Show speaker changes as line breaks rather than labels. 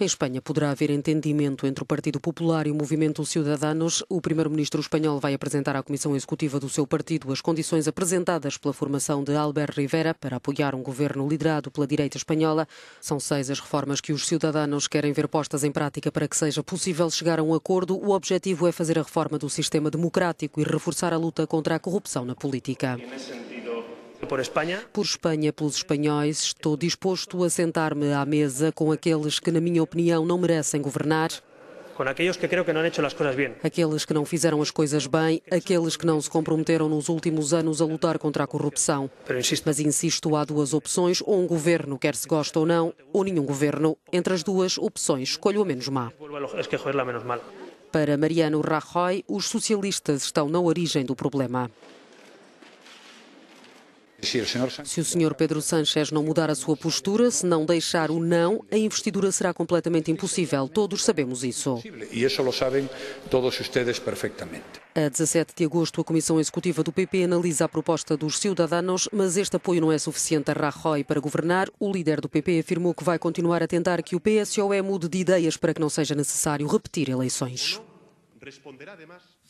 Em Espanha poderá haver entendimento entre o Partido Popular e o Movimento Ciudadanos. O primeiro-ministro espanhol vai apresentar à Comissão Executiva do seu partido as condições apresentadas pela formação de Albert Rivera para apoiar um governo liderado pela direita espanhola. São seis as reformas que os cidadãos querem ver postas em prática para que seja possível chegar a um acordo. O objetivo é fazer a reforma do sistema democrático e reforçar a luta contra a corrupção na política. Por Espanha, pelos espanhóis, estou disposto a sentar-me à mesa com aqueles que, na minha opinião, não merecem governar. Com aqueles que que não han hecho Aqueles que não fizeram as coisas bem, aqueles que não se comprometeram nos últimos anos a lutar contra a corrupção. Mas insisto, há duas opções, ou um governo, quer se goste ou não, ou nenhum governo. Entre as duas opções, escolho a menos má. Para Mariano Rajoy, os socialistas estão na origem do problema. Se o Sr. Pedro Sánchez não mudar a sua postura, se não deixar o não, a investidura será completamente impossível. Todos sabemos isso. E isso lo sabem todos ustedes perfeitamente. A 17 de agosto, a Comissão Executiva do PP analisa a proposta dos cidadãos, mas este apoio não é suficiente a Rajoy para governar. O líder do PP afirmou que vai continuar a tentar que o PSOE mude de ideias para que não seja necessário repetir eleições. Responderá además